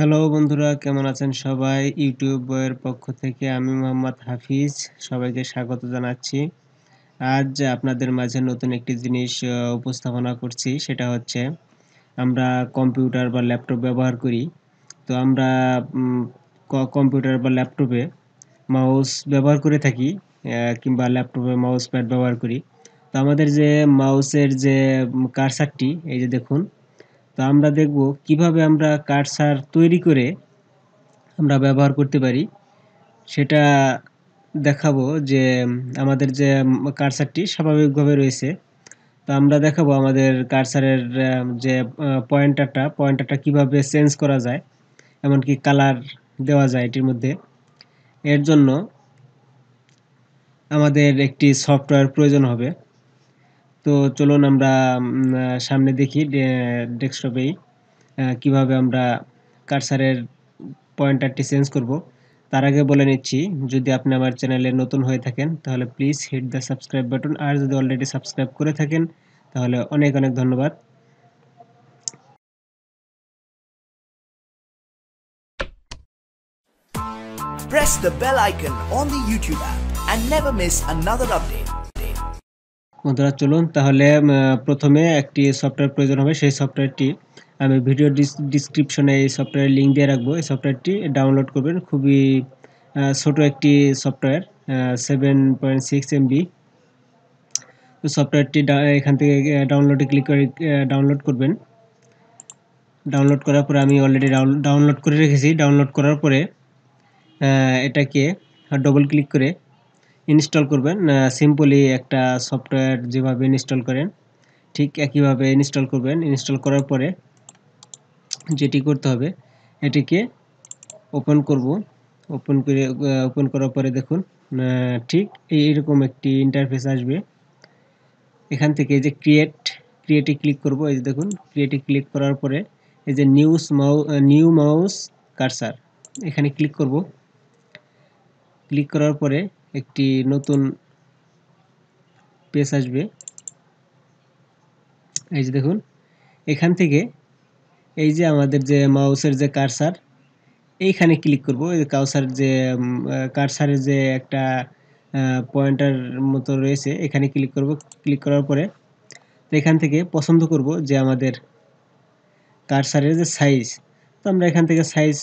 Hello বন্ধুরা কেমন আছেন সবাই ইউটিউব বইয়ের পক্ষ থেকে আমি মোহাম্মদ হাফিজ সবাইকে স্বাগত জানাচ্ছি আজ আপনাদের মাঝে নতুন একটি জিনিস উপস্থাপনা করছি সেটা হচ্ছে আমরা কম্পিউটার বা ল্যাপটপ ব্যবহার করি তো আমরা কম্পিউটার বা ল্যাপটপে মাউস ব্যবহার করে থাকি কিংবা ল্যাপটপে মাউস প্যাড ব্যবহার করি তো আমাদের যে মাউসের যে কারসারটি এই যে দেখুন তো আমরা দেখব কিভাবে আমরা কাঠ সার তৈরি করে আমরা ব্যবহার করতে পারি সেটা দেখাবো যে আমাদের যে কারসারটি স্বাভাবিকভাবে রয়েছে তো আমরা দেখাবো আমাদের কারসারের যে পয়েন্টারটা পয়েন্টারটা কিভাবে চেঞ্জ করা যায় এমনকি কালার দেওয়া যায় এটির মধ্যে এর জন্য আমাদের একটি সফটওয়্যার প্রয়োজন হবে তো চলুন আমরা সামনে দেখি ডেস্কটপেই কিভাবে আমরা কার্সারের পয়েন্টারটি চেঞ্জ করব তার আগে বলে নিচ্ছি যদি আপনি আমার চ্যানেলে নতুন হয়ে থাকেন তাহলে please hit the subscribe button আর যদি অলরেডি সাবস্ক্রাইব করে থাকেন তাহলে অনেক অনেক ধন্যবাদ Press the bell icon on the YouTube app and never miss another update. বন্ধুরা চলুন তাহলে প্রথমে একটি সফটওয়্যার প্রয়োজন হবে সেই সফটওয়্যারটি আমি ভিডিও ডিসক্রিপশনে এই সফটওয়্যারের লিঙ্ক দিয়ে রাখবো এই সফটওয়্যারটি ডাউনলোড করবেন খুবই ছোট একটি software seven point six MB তো সফটওয়্যারটি এখান থেকে ডাউনলোডে ক্লিক করে ডাউনলোড করবেন ডাউনলোড করার পরে আমি অলরেডি ডাউনলোড করে রেখেছি ডাউনলোড করার পরে এটাকে ডবল ক্লিক করে ইনস্টল করবেন সিম্পলি একটা সফটওয়্যার যেভাবে ইনস্টল করেন ঠিক একইভাবে ইনস্টল করবেন ইনস্টল করার পরে যেটি করতে হবে এটিকে ওপেন করব ওপেন করে ওপেন করার পরে দেখুন ঠিক এইরকম একটি ইন্টারফেস আসবে এখান থেকে এই যে ক্রিয়েট ক্রিয়েটে ক্লিক করব এই যে দেখুন ক্রিয়েটে ক্লিক করার পরে এই যে নিউজ মাউ নিউ মাউস কারসার এখানে ক্লিক করব ক্লিক করার পরে একটি নতুন পেজ আসবে এই যে দেখুন এখান থেকে এই যে আমাদের যে মাউসের যে কারসার এইখানে ক্লিক করব এই কাউসার যে কারসারের যে একটা পয়েন্টার মতো রয়েছে এখানে ক্লিক করব ক্লিক করার পরে এখান থেকে পছন্দ করব যে আমাদের কারসারের যে সাইজ তো আমরা এখান থেকে সাইজ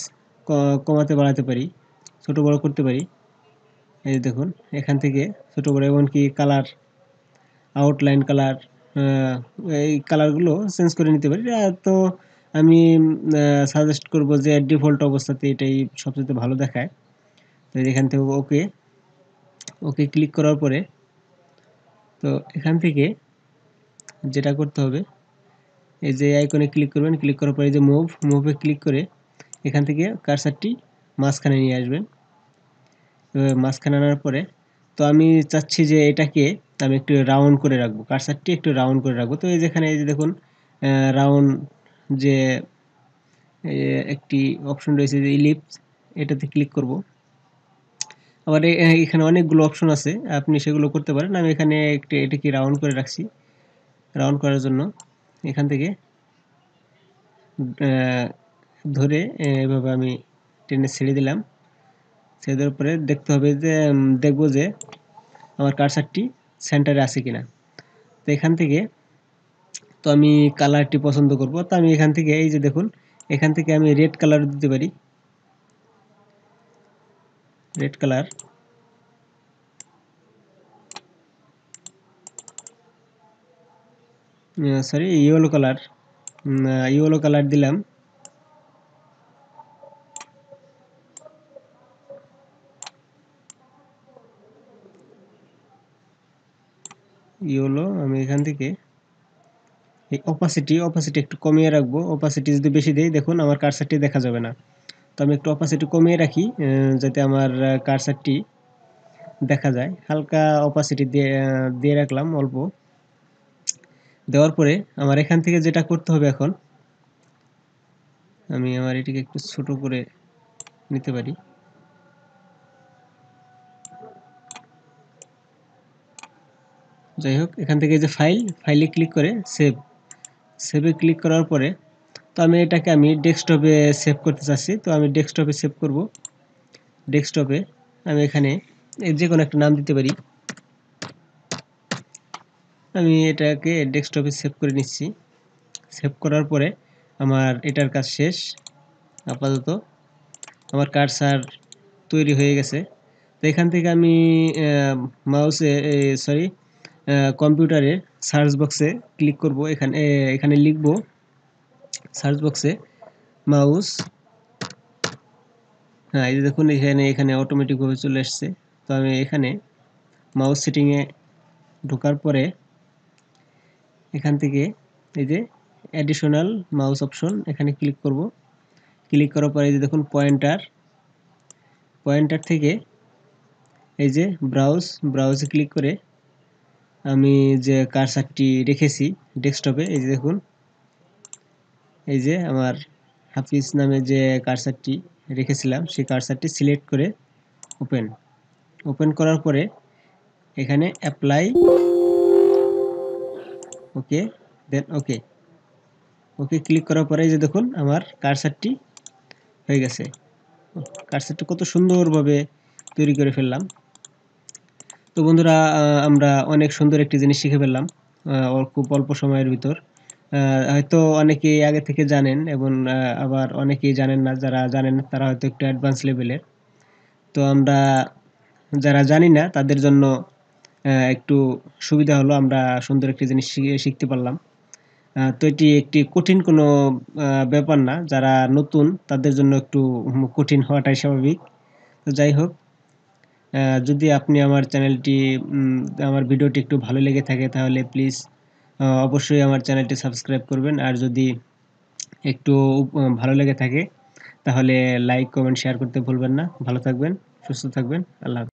কমাতে বাড়াতে পারি ছোট বড় করতে পারি এই দেখুন এখান থেকে ছোটো করে এমনকি কালার আউটলাইন কালার এই কালারগুলো চেঞ্জ করে নিতে পারি তো আমি সাজেস্ট করব যে ডিফল্ট অবস্থাতে এটাই সবচেয়ে ভালো দেখায় তো এখান থেকে ওকে ওকে ক্লিক করার পরে তো এখান থেকে যেটা করতে হবে এই যে আইকনে ক্লিক করবেন ক্লিক করার পরে যে মুভ মুভে ক্লিক করে এখান থেকে কারসারটি মাঝখানে নিয়ে আসবেন মাঝখানে আনার পরে তো আমি চাচ্ছি যে এটাকে আমি একটু রাউন্ড করে রাখবো কারসারটি একটু রাউন্ড করে রাখবো তো এই যেখানে এই যে দেখুন রাউন্ড যে একটি অপশন রয়েছে যে ইলিপস এটাতে ক্লিক করব আবার এখানে অনেকগুলো অপশন আছে আপনি সেগুলো করতে পারেন আমি এখানে একটি এটাকে রাউন্ড করে রাখছি রাউন্ড করার জন্য এখান থেকে ধরে এভাবে আমি টেনে ছেড়ে দিলাম সেদের উপরে দেখতে হবে যে দেখব যে আমার কারসারটি সেন্টারে আছে কিনা তো এখান থেকে তো আমি কালারটি পছন্দ করব তো আমি এখান থেকে এই যে দেখুন এখান থেকে আমি রেড কালার দিতে পারি red colour sorry yellow colour yellow colour দিলাম ই হলো আমি এখান থেকে এই অপাসিটি অপাসিটি একটু কমিয়ে রাখবো অপাসিটি যদি বেশি দিই দেখুন আমার কারসারটি দেখা যাবে না তো আমি একটু অপাসিটি কমিয়ে রাখি যাতে আমার কারসারটি দেখা যায় হালকা অপাসিটি দিয়ে দিয়ে রাখলাম অল্প দেওয়ার পরে আমার এখান থেকে যেটা করতে হবে এখন আমি আমার এটিকে একটু ছোট করে নিতে পারি যাই হোক এখান থেকে যে ফাইল ফাইলে ক্লিক করে সেভ সেভে ক্লিক করার পরে তো আমি এটাকে আমি ডেস্কটপে সেভ করতে চাচ্ছি তো আমি ডেস্কটপে সেভ করব ডেস্কটপে আমি এখানে যে কোনো একটা নাম দিতে পারি আমি এটাকে ডেস্কটপে সেভ করে নিচ্ছি সেভ করার পরে আমার এটার কাজ শেষ আপাতত আমার কার্ড সার তৈরি হয়ে গেছে তো এখান থেকে আমি মাউসে সরি কম্পিউটারে সার্চ বক্সে ক্লিক করব এখানে এখানে লিখব সার্চ বক্সে মাউস হ্যাঁ এই দেখুন এখানে এখানে অটোমেটিকভাবে চলে আসছে তো আমি এখানে মাউস সেটিংয়ে ঢোকার পরে এখান থেকে এই যে অ্যাডিশনাল মাউস অপশন এখানে ক্লিক করব ক্লিক করার পরে এই যে দেখুন পয়েন্টার পয়েন্টার থেকে এই যে ব্রাউজ ব্রাউজে ক্লিক করে আমি যে কারসারটি রেখেছি ডেস্কটপে এই যে দেখুন এই যে আমার হাফিজ নামে যে কারসারটি রেখেছিলাম সেই কারসারটি সিলেক্ট করে ওপেন ওপেন করার পরে এখানে অ্যাপ্লাই ওকে দেন ওকে ওকে ক্লিক করার পরে যে দেখুন আমার কারসারটি হয়ে গেছে কারসারটি কত সুন্দরভাবে তৈরি করে ফেললাম তো বন্ধুরা আমরা অনেক সুন্দর একটি জিনিস শিখে ফেললাম খুব অল্প সময়ের ভিতর হয়তো অনেকেই আগে থেকে জানেন এবং আবার অনেকেই জানেন না যারা জানেন তারা হয়তো একটু অ্যাডভান্স লেভেলের তো আমরা যারা জানি না তাদের জন্য একটু সুবিধা হলো আমরা সুন্দর একটি জিনিস শিখতে পারলাম তো এটি একটি কঠিন কোনো ব্যাপার না যারা নতুন তাদের জন্য একটু কঠিন হওয়াটাই স্বাভাবিক তো যাই হোক যদি আপনি আমার চ্যানেলটি আমার ভিডিওটি একটু ভালো লেগে থাকে তাহলে প্লিজ অবশ্যই আমার চ্যানেলটি সাবস্ক্রাইব করবেন আর যদি একটু ভালো লেগে থাকে তাহলে লাইক কমেন্ট শেয়ার করতে ভুলবেন না ভালো থাকবেন সুস্থ থাকবেন আল্লাহ